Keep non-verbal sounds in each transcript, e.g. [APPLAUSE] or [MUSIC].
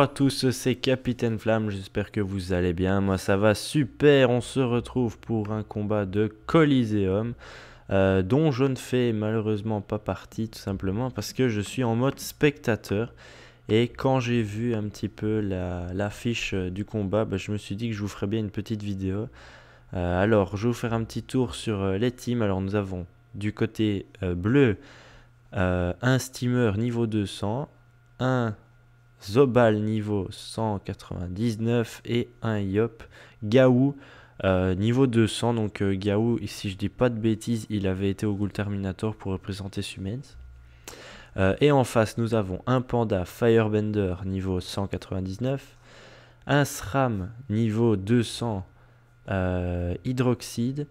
à tous, c'est Capitaine Flamme, j'espère que vous allez bien, moi ça va super, on se retrouve pour un combat de Coliseum, euh, dont je ne fais malheureusement pas partie tout simplement parce que je suis en mode spectateur, et quand j'ai vu un petit peu l'affiche fiche du combat, bah, je me suis dit que je vous ferais bien une petite vidéo. Euh, alors je vais vous faire un petit tour sur euh, les teams, alors nous avons du côté bleu un steamer niveau 200, un Zobal niveau 199 et un Yop. Gaou euh, niveau 200. Donc euh, Gaou, si je dis pas de bêtises, il avait été au Ghoul Terminator pour représenter Sumens. Euh, et en face, nous avons un Panda Firebender niveau 199, un SRAM niveau 200 Hydroxide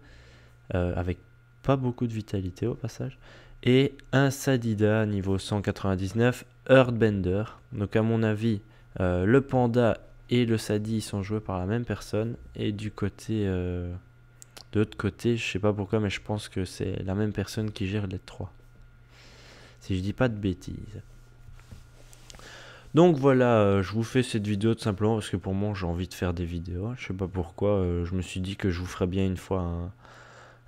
avec pas beaucoup de vitalité au passage, et un Sadida niveau 199 Earthbender. Donc à mon avis, euh, le panda et le Sadi sont joués par la même personne. Et du côté... Euh, de l'autre côté, je sais pas pourquoi, mais je pense que c'est la même personne qui gère les trois. Si je dis pas de bêtises. Donc voilà, euh, je vous fais cette vidéo tout simplement parce que pour moi j'ai envie de faire des vidéos. Je sais pas pourquoi, je me suis dit que je vous ferais bien une fois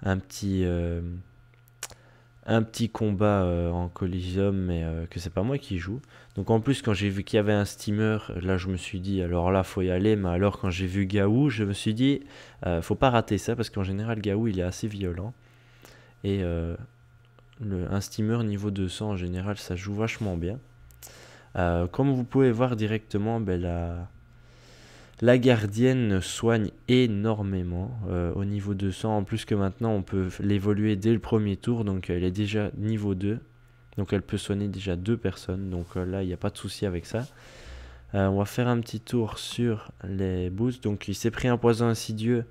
un, petit un petit combat euh, en Coliseum, mais euh, que c'est pas moi qui joue. Donc en plus, quand j'ai vu qu'il y avait un steamer, là je me suis dit, alors là faut y aller. Mais alors quand j'ai vu Gaou, je me suis dit, euh, faut pas rater ça parce qu'en général Gaou il est assez violent et le, un steamer niveau 200 en général ça joue vachement bien. comme vous pouvez voir directement, ben, la, la gardienne soigne énormément euh, au niveau 200, en plus que maintenant on peut l'évoluer dès le premier tour, donc elle est déjà niveau 2, donc elle peut soigner déjà deux personnes, donc euh, là il n'y a pas de souci avec ça. Euh, on va faire un petit tour sur les boosts, donc il s'est pris un poison insidieux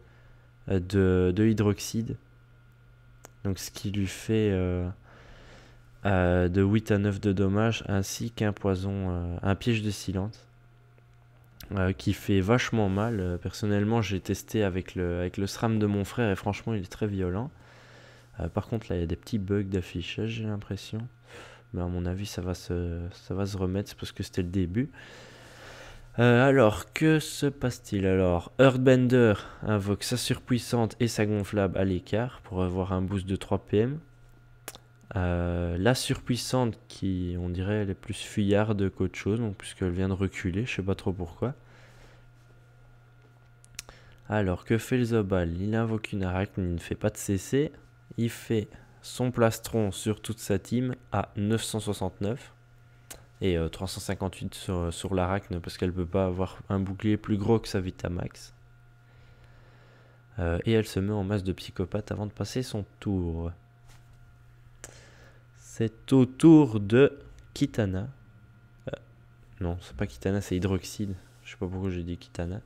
de, de, hydroxyde, donc ce qui lui fait de 8 à 9 de dommages, ainsi qu'un poison, un piège de silence. Euh, qui fait vachement mal. Euh, personnellement, j'ai testé avec le, avec le SRAM de mon frère et franchement, il est très violent. Euh, par contre, là, il y a des petits bugs d'affichage, j'ai l'impression. Mais à mon avis, ça va se, ça va se remettre, c'est parce que c'était le début. alors, que se passe-t-il Alors, Earthbender invoque sa surpuissante et sa gonflable à l'écart pour avoir un boost de 3 PM. Euh, la surpuissante qui, on dirait, elle est plus fuyarde qu'autre chose, donc puisqu'elle vient de reculer, je sais pas trop pourquoi. Alors, que fait le Zobal Il invoque une arachne, il ne fait pas de CC. Il fait son plastron sur toute sa team à 969 et 358 euh, euh, sur, l'arachne parce qu'elle peut pas avoir un bouclier plus gros que sa Vitamax. max et elle se met en masse de psychopathe avant de passer son tour. C'est au tour de Kitana. Euh, non, c'est pas Kitana, c'est Hydroxyde. Je sais pas pourquoi j'ai dit Kitana.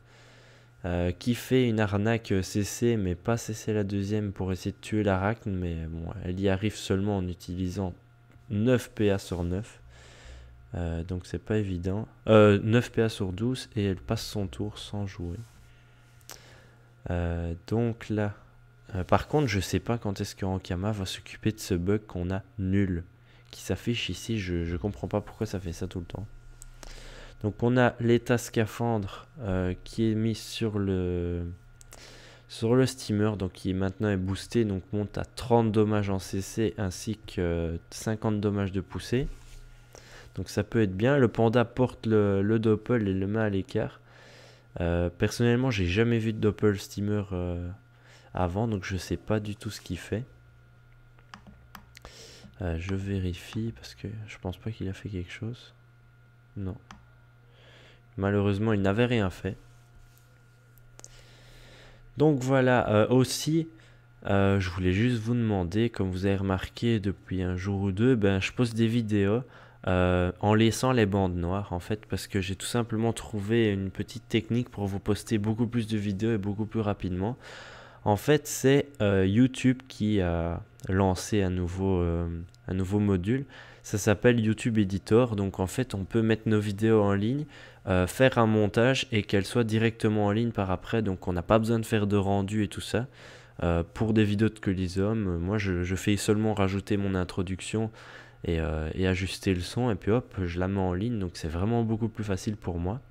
Euh, qui fait une arnaque CC, mais pas cesser la deuxième pour essayer de tuer l'arachne. Mais bon, elle y arrive seulement en utilisant 9 PA sur 9. Euh, donc c'est pas évident. 9 PA sur 12 et elle passe son tour sans jouer. donc là, euh, par contre, je sais pas quand est-ce que Rankama va s'occuper de ce bug qu'on a nul qui s'affiche ici. Je, ne comprends pas pourquoi ça fait ça tout le temps. Donc on a l'état scaphandre euh, qui est mis sur le sur le steamer, donc qui maintenant est boosté, donc monte à 30 dommages en CC ainsi que 50 dommages de poussée. Donc ça peut être bien. Le panda porte le, doppel et le main à l'écart. Personnellement, euh, personnellement, j'ai jamais vu de doppel steamer avant, donc je sais pas du tout ce qu'il fait. Euh, je vérifie parce que je pense pas qu'il a fait quelque chose. Non. Malheureusement, il n'avait rien fait. Donc voilà, euh, aussi, euh, je voulais juste vous demander, comme vous avez remarqué depuis un jour ou deux, ben, je poste des vidéos en laissant les bandes noires en fait, parce que j'ai tout simplement trouvé une petite technique pour vous poster beaucoup plus de vidéos et beaucoup plus rapidement. En fait, c'est euh, YouTube qui a lancé euh, un nouveau, module. Ça s'appelle YouTube Editor. Donc, en fait, on peut mettre nos vidéos en ligne, euh, faire un montage et qu'elles soient directement en ligne par après. Donc, on n'a pas besoin de faire de rendu et tout ça. pour des vidéos de hommes. moi, je, fais seulement rajouter mon introduction et ajuster le son. Et puis, hop, je la mets en ligne. Donc, c'est vraiment beaucoup plus facile pour moi.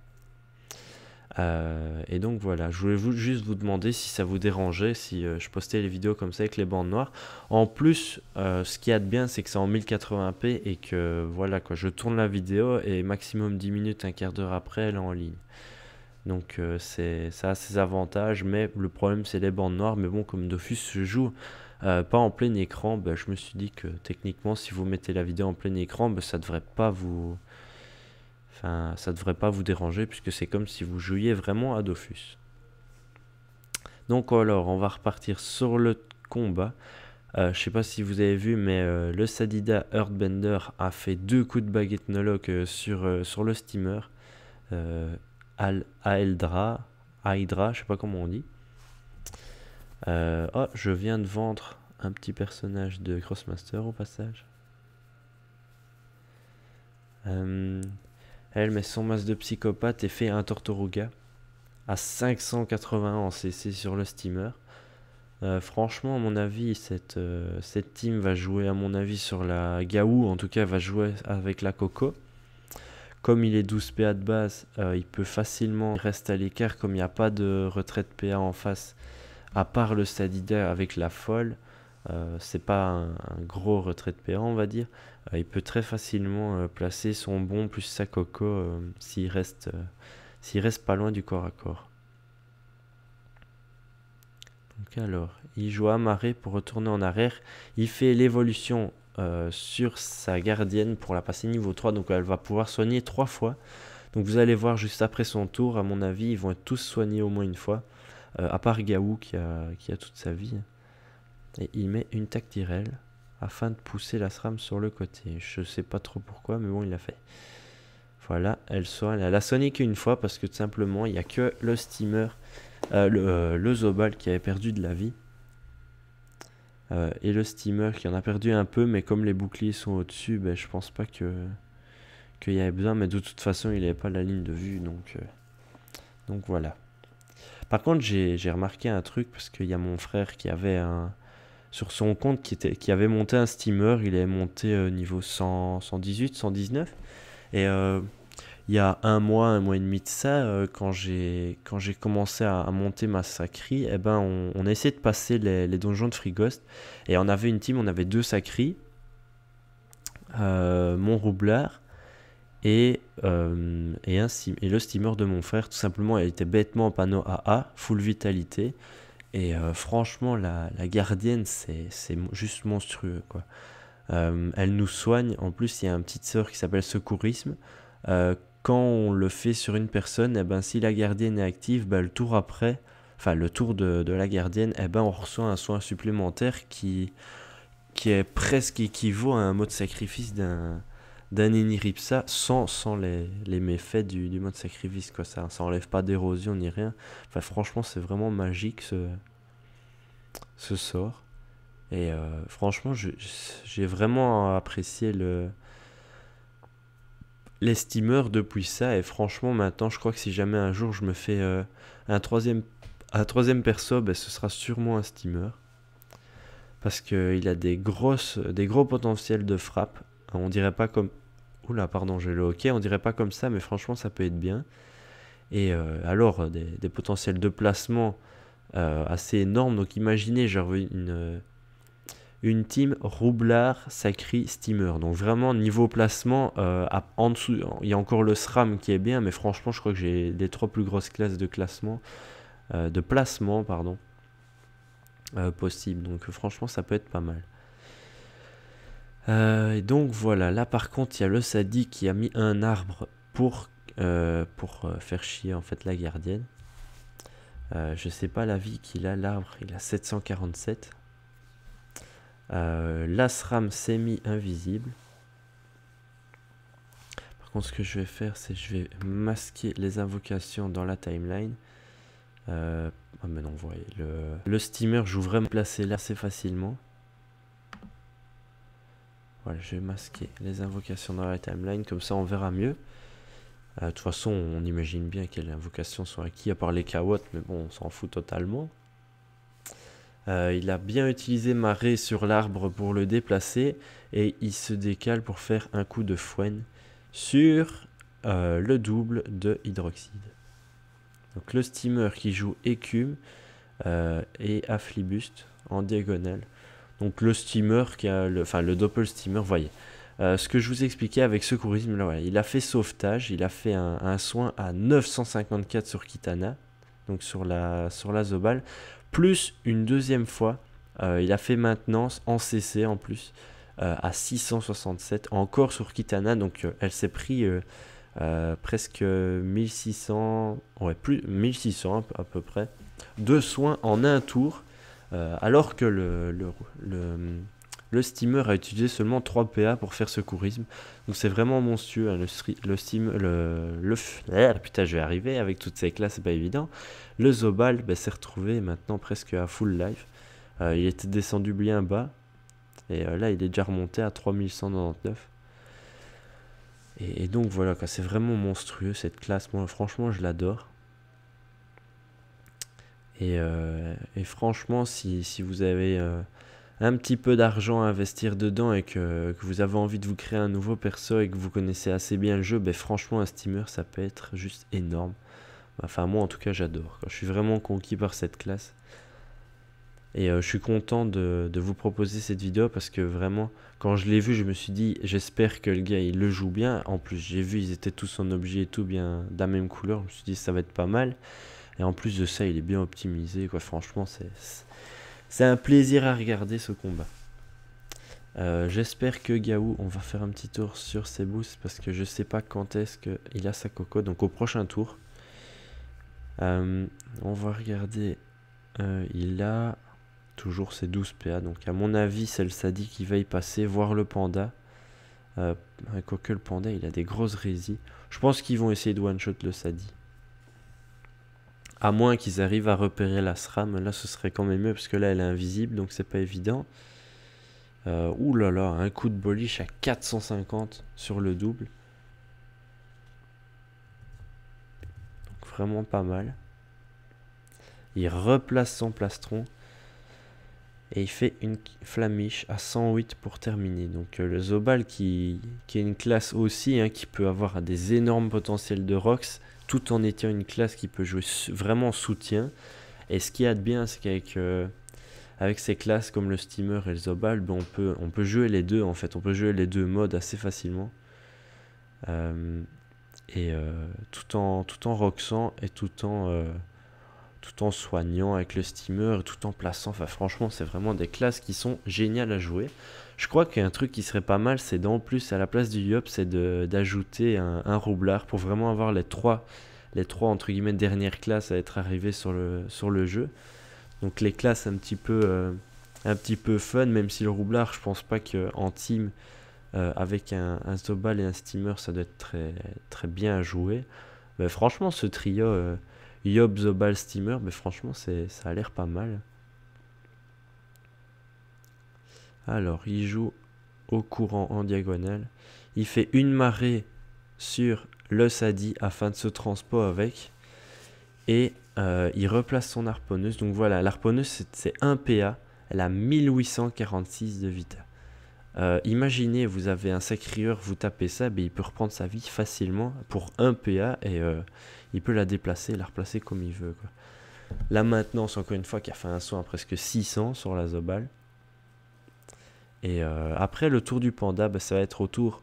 Euh, et donc voilà, je voulais juste vous demander si ça vous dérangeait, si euh, je postais les vidéos comme ça avec les bandes noires. En plus, euh, ce qu'il a de bien, c'est que c'est en 1080p et que voilà quoi, je tourne la vidéo et maximum 10 minutes, un quart d'heure après, elle est en ligne. Donc c'est ça a ses avantages, mais le problème c'est les bandes noires. Mais bon, comme Dofus se joue pas en plein écran, ben, je me suis dit que techniquement, si vous mettez la vidéo en plein écran, ben, ça devrait pas vous Enfin, ça devrait pas vous déranger puisque c'est comme si vous jouiez vraiment à Dofus. Donc alors, on va repartir sur le combat. Euh, je sais pas si vous avez vu, mais euh, le Sadida Earthbender a fait deux coups de baguette nolok euh, sur, euh, sur le steamer. Al Aeldra, Aydra, je sais pas comment on dit. oh, je viens de vendre un petit personnage de Crossmaster au passage. Elle met son masque de psychopathe et fait un Tortoruga à 581 en CC sur le steamer. Euh, franchement, à mon avis, euh, cette, team va jouer, à mon avis, sur la Gaou, en tout cas, va jouer avec la Coco. Comme il est 12 PA de base, euh, il peut facilement rester à l'écart, comme il n'y a pas de retraite PA en face, à part le Sadida avec la folle. c'est pas un, gros retrait de PA, on va dire, euh, il peut très facilement euh, placer son bon plus sa coco euh, s'il reste, s'il reste pas loin du corps à corps. Donc alors, il joue à amarré pour retourner en arrière. Il fait l'évolution sur sa gardienne pour la passer niveau 3. Donc elle va pouvoir soigner 3 fois. Donc vous allez voir juste après son tour, à mon avis, ils vont être tous soignés au moins une fois. à part Gaou qui a, qui a toute sa vie. Et il met une tactirelle afin de pousser la SRAM sur le côté. Je sais pas trop pourquoi, mais bon, il l'a fait. Voilà, elle soit. la sonné qu'une fois parce que tout simplement, il y a que le steamer, euh, euh, le, Zobal qui avait perdu de la vie. Euh, et le steamer qui en a perdu un peu, mais comme les boucliers sont au-dessus, ben, je pense pas que qu'il y avait besoin, mais de toute façon, il n'avait pas la ligne de vue, donc, donc voilà. Par contre, j'ai remarqué un truc, parce qu'il y a mon frère qui avait un, sur son compte qui, avait monté un steamer, il est monté euh, niveau 118, 119. Et euh, il y a un mois, un mois et demi de ça, euh, quand j'ai commencé à, monter ma sacrie, eh ben on, a essayé de passer les, donjons de Free Et on avait une team, on avait deux sacries, mon roublard et, et, le steamer de mon frère, tout simplement, il était bêtement en panneau AA, full vitalité. Et euh, franchement, la, gardienne, c'est juste monstrueux. Quoi. Euh, elle nous soigne. En plus, il y a une petite sœur qui s'appelle secourisme. Euh, quand on le fait sur une personne, eh ben, si la gardienne est active, bah, le tour après, enfin le tour de, la gardienne, eh ben, on reçoit un soin supplémentaire qui, qui est presque équivaut à un mot de sacrifice d'un d'Aniniripsa Ripsa sans, les, méfaits du, du mode sacrifice. Quoi. Ça, ça pas d'érosion ni rien. Enfin, franchement, c'est vraiment magique ce, ce sort. Et euh, franchement, j'ai vraiment apprécié le steamers depuis ça. Et franchement, maintenant, je crois que si jamais un jour je me fais euh, un, troisième, un troisième perso, ben, ce sera sûrement un steamer. Parce qu'il a des, grosses, des gros potentiels de frappe. On dirait pas comme Oula, pardon, j'ai le hockey, on dirait pas comme ça, mais franchement, ça peut être bien. Et euh, alors, des, potentiels de placement euh, assez énormes. Donc, imaginez, j'ai une, euh, une team Roublard, Sacri, Steamer. Donc, vraiment, niveau placement, en dessous, il y a encore le SRAM qui est bien, mais franchement, je crois que j'ai des trois plus grosses classes de classement, de placement, pardon, possible. Donc, franchement, ça peut être pas mal. Euh, et donc voilà, là par contre, il y a le Sadi qui a mis un arbre pour, euh, pour euh, faire chier en fait la gardienne. je sais pas la vie qu'il a, l'arbre, il a 747. L'asram s'est mis invisible Par contre, ce que je vais faire, c'est je vais masquer les invocations dans la timeline. Ah mais non, vous voyez, le, le steamer, joue vraiment placé là assez facilement je vais masquer les invocations dans la timeline, comme ça on verra mieux. Euh, de toute façon, on imagine bien quelles invocations sont acquis, à part les kawots, mais bon, on s'en fout totalement. Euh, il a bien utilisé marée sur l'arbre pour le déplacer, et il se décale pour faire un coup de fouenne sur euh, le double de hydroxyde. Donc le steamer qui joue écume et Aflibuste en diagonale. Donc le steamer, qui a le, enfin le double steamer, voyez. Euh, ce que je vous expliquais avec secourisme, là, il a fait sauvetage, il a fait un, soin à 954 sur Kitana, donc sur la, sur la Zobal, plus une deuxième fois, euh, il a fait maintenance en CC en plus, euh, à 667, encore sur Kitana, donc elle s'est pris presque 1600, ouais, plus 1600 à peu près, de soins en un tour, euh, alors que le, le, steamer a utilisé seulement 3 PA pour faire secourisme. Donc c'est vraiment monstrueux. Hein, le, steam, le, ah, putain, je vais arriver avec toutes ces classes, c'est pas évident. Le Zobal ben, s'est retrouvé maintenant presque à full life. Euh, il était descendu bien bas. Et euh, là, il est déjà remonté à 3199. et donc voilà, c'est vraiment monstrueux cette classe. Moi, franchement, je l'adore. Euh, et, franchement, si, vous avez euh, un petit peu d'argent à investir dedans et que, vous avez envie de vous créer un nouveau perso et que vous connaissez assez bien le jeu, ben franchement, un steamer, ça peut être juste énorme. Enfin, moi en tout cas, j'adore. Je suis vraiment conquis par cette classe. Et euh, je suis content de, de, vous proposer cette vidéo parce que vraiment, quand je l'ai vu, je me suis dit, j'espère que le gars, il le joue bien. En plus, j'ai vu, ils étaient tous en objet et tout bien de la même couleur. Je me suis dit, ça va être pas mal. Et en plus de ça, il est bien optimisé. Quoi. Franchement, c'est un plaisir à regarder ce combat. Euh, j'espère que Gaou, on va faire un petit tour sur ses boosts parce que je sais pas quand est-ce qu'il a sa coco. Donc au prochain tour, euh, on va regarder. Euh, il a toujours ses 12 PA. Donc à mon avis, c'est le Sadi qui va y passer, voir le panda. quoique le panda, il a des grosses résis. Je pense qu'ils vont essayer de one-shot le Sadi. À moins qu'ils arrivent à repérer la SRAM, là ce serait quand même mieux parce que là elle est invisible donc c'est pas évident. Euh, ouh là là, un coup de boliche à 450 sur le double. Donc vraiment pas mal. Il replace son plastron. Et il fait une flamiche à 108 pour terminer. Donc euh, le Zobal qui, qui, est une classe aussi, hein, qui peut avoir des énormes potentiels de rocks tout en étant une classe qui peut jouer vraiment en soutien. Et ce qu'il y a de bien, c'est qu'avec euh, avec ces classes comme le Steamer et le Zobal, ben, on, peut, on peut jouer les deux en fait, on peut jouer les deux modes assez facilement. Euh, et euh, tout, en, tout en roxant et tout en tout en soignant avec le steamer, tout en plaçant. Enfin, franchement, c'est vraiment des classes qui sont géniales à jouer. Je crois qu'un truc qui serait pas mal, c'est d'en plus, à la place du Yop, c'est d'ajouter un, roublard pour vraiment avoir les trois, les trois entre guillemets, dernières classes à être arrivées sur le, sur le jeu. Donc, les classes un petit peu, euh, un petit peu fun, même si le roublard, je pense pas qu'en team, euh, avec un, un Zobal et un steamer, ça doit être très, très bien à jouer. Mais franchement, ce trio. Euh, Yob Ball Steamer, mais franchement, ça a l'air pas mal. Alors, il joue au courant en diagonale. Il fait une marée sur le Sadi afin de se transporter avec. Et euh, il replace son harponneuse. Donc voilà, l'harponneuse, c'est un PA. Elle a 1846 de vitesse. Euh, imaginez, vous avez un sacrieur, vous tapez ça, ben, il peut reprendre sa vie facilement pour un PA et euh, il peut la déplacer, la replacer comme il veut. La maintenance, encore une fois, qui a fait un soin à presque 600 sur la Zobal. Et euh, après le tour du panda, ben, ça va être au tour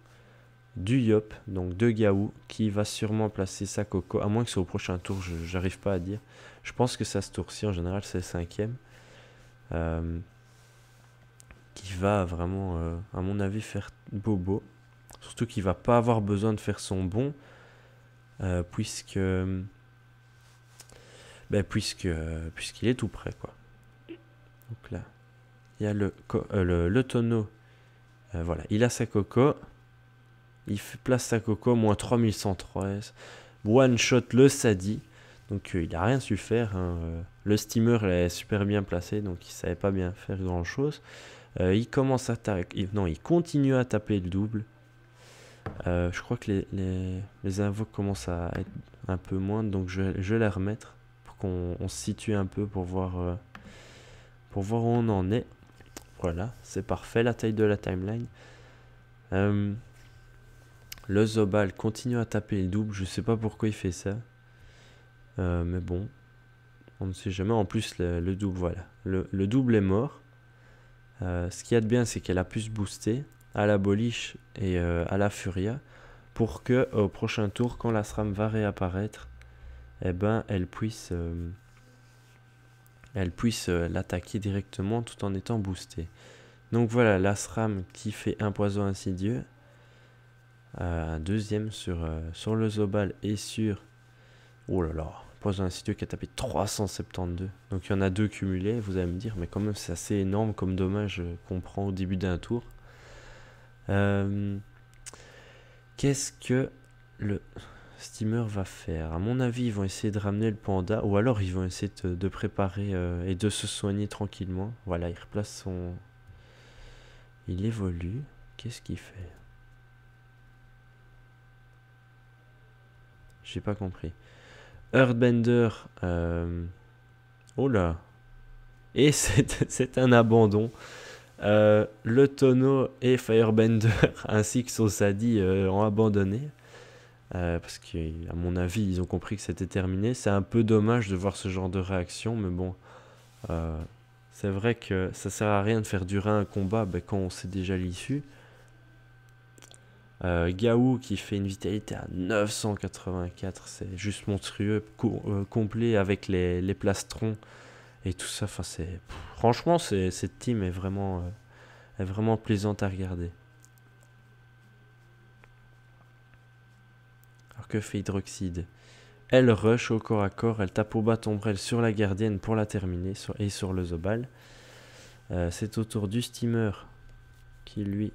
du Yop, donc de Gaou, qui va sûrement placer sa coco, à moins que c'est au prochain tour, je j'arrive pas à dire. Je pense que ça se tourne tour en général c'est le cinquième qui va vraiment, euh, à mon avis, faire bobo. Surtout qu'il va pas avoir besoin de faire son bon, euh, puisque, ben, puisque puisqu'il est tout prêt, quoi. Donc là, il y a le, euh, le, tonneau. voilà, il a sa coco. Il place sa coco, moins 3103. One shot le Sadi. Donc il n'a rien su faire. Hein. Le steamer est super bien placé, donc il savait pas bien faire grand chose. Euh, il commence à taper. Non, il continue à taper le double. Euh, je crois que les, les, invoques commencent à être un peu moins, donc je, je vais la remettre pour qu'on se situe un peu pour voir, euh, pour voir où on en est. Voilà, c'est parfait la taille de la timeline. le Zobal continue à taper le double, je sais pas pourquoi il fait ça. mais bon, on ne sait jamais. En plus, double, voilà. le double est mort. Euh, ce qu'il y a de bien, c'est qu'elle a pu se booster à la Bolish et euh, à la Furia pour que au prochain tour, quand la SRAM va réapparaître, eh ben, elle puisse, euh, elle puisse l'attaquer directement tout en étant boostée. Donc voilà, la SRAM qui fait un poison insidieux, un deuxième sur, sur le Zobal et sur... Oh là là, un sitio qui a tapé 372. Donc il y en a deux cumulés, vous allez me dire, mais quand même c'est assez énorme comme dommage euh, qu'on prend au début d'un tour. Euh, qu'est-ce que le steamer va faire À mon avis, ils vont essayer de ramener le panda, ou alors ils vont essayer de, préparer euh, et de se soigner tranquillement. Voilà, il replace son... Il évolue. Qu'est-ce qu'il fait J'ai pas compris. Earthbender. Euh, oh là Et [LAUGHS] c'est un abandon. Euh, le tonneau et Firebender, [LAUGHS] ainsi que Sosadi, euh, ont abandonné. parce qu'à mon avis, ils ont compris que c'était terminé. C'est un peu dommage de voir ce genre de réaction, mais bon. c'est vrai que ça sert à rien de faire durer un combat ben, quand on sait déjà l'issue. Euh, Gaou qui fait une vitalité à 984, c'est juste monstrueux, euh, complet avec les, plastrons et tout ça. Enfin, c'est franchement, cette team est vraiment, euh, vraiment plaisante à regarder. Alors que fait Hydroxyde Elle rush au corps à corps, elle tape au bas sur la gardienne pour la terminer et sur le Zobal. c'est au tour du steamer qui lui,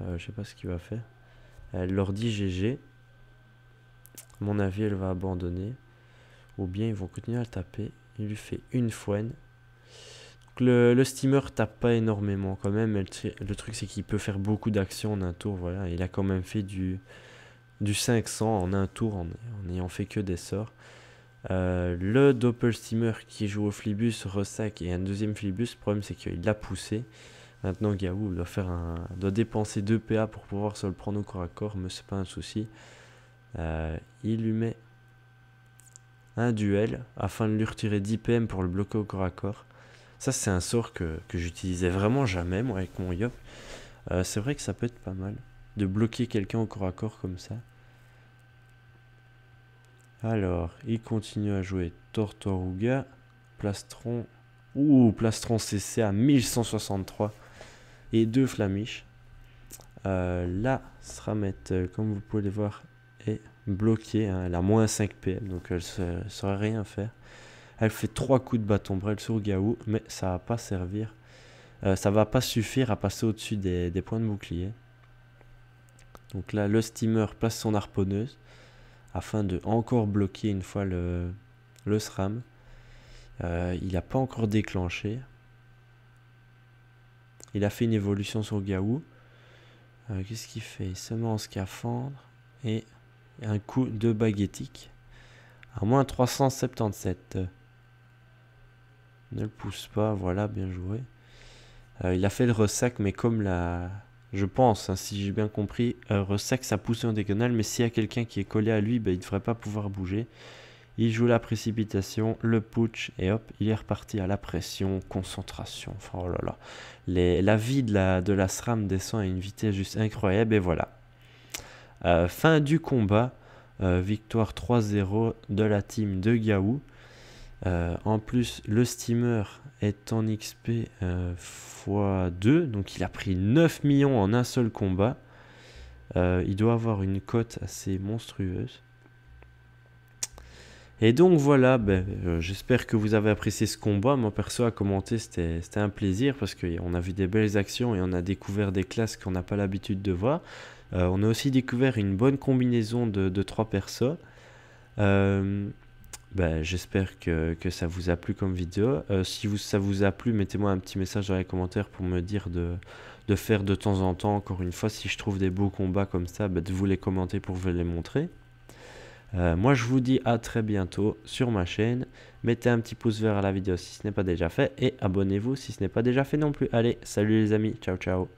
je sais pas ce qu'il va faire. Elle leur dit GG. Mon avis, elle va abandonner. Ou bien ils vont continuer à le taper. Il lui fait une fouenne. le, steamer tape pas énormément quand même. Le, truc, c'est qu'il peut faire beaucoup d'actions en un tour. Voilà, il a quand même fait du, du 500 en un tour en n'ayant fait que des sorts. Euh, le doppel steamer qui joue au Flibus ressac et un deuxième Flibus, le problème c'est qu'il l'a poussé. Maintenant, Gaou doit, faire un, doit dépenser 2 PA pour pouvoir se le prendre au corps à corps, mais c'est pas un souci. Euh, il lui met un duel afin de lui retirer 10 PM pour le bloquer au corps à corps. Ça, c'est un sort que, que j'utilisais vraiment jamais, moi, avec mon Yop. Euh, c'est vrai que ça peut être pas mal de bloquer quelqu'un au corps à corps comme ça. Alors, il continue à jouer Tortoruga, Plastron. Ouh, Plastron CC à 1163 et deux Flamish. Euh, la Sramet, euh, comme vous pouvez le voir, est bloquée. Hein. elle a moins 5 PM, donc elle ne saurait rien faire. Elle fait trois coups de bâton brel sur Gaou, mais ça va pas servir. Euh, ça va pas suffire à passer au-dessus des, points de bouclier. Donc là, le steamer place son harponneuse afin de encore bloquer une fois le, le SRAM. il n'a pas encore déclenché. Il a fait une évolution sur Gaou. Euh, qu'est-ce qu'il fait Seulement en scaphandre et un coup de baguettique. À moins 377. Ne le pousse pas, voilà, bien joué. Euh, il a fait le ressac, mais comme la... Je pense, hein, si j'ai bien compris, euh, ressac, ça pousse en diagonale, mais s'il y a quelqu'un qui est collé à lui, ben, il ne devrait pas pouvoir bouger il joue la précipitation, le putsch, et hop, il est reparti à la pression, concentration. Enfin, oh là là. la vie de la, SRAM descend à une vitesse juste incroyable, et voilà. Euh, fin du combat, euh, victoire 3-0 de la team de Gaou. Euh, en plus, le steamer est en XP x2, donc il a pris 9 millions en un seul combat. il doit avoir une cote assez monstrueuse. Et donc voilà, ben, euh, j'espère que vous avez apprécié ce combat. Moi perso à commenter, c'était un plaisir parce qu'on a vu des belles actions et on a découvert des classes qu'on n'a pas l'habitude de voir. Euh, on a aussi découvert une bonne combinaison de, trois persos. Euh, ben, j'espère que, ça vous a plu comme vidéo. si ça vous a plu, mettez-moi un petit message dans les commentaires pour me dire de, faire de temps en temps, encore une fois, si je trouve des beaux combats comme ça, ben, de vous les commenter pour vous les montrer. Euh, moi, je vous dis à très bientôt sur ma chaîne. Mettez un petit pouce vert à la vidéo si ce n'est pas déjà fait et abonnez-vous si ce n'est pas déjà fait non plus. Allez, salut les amis, ciao ciao.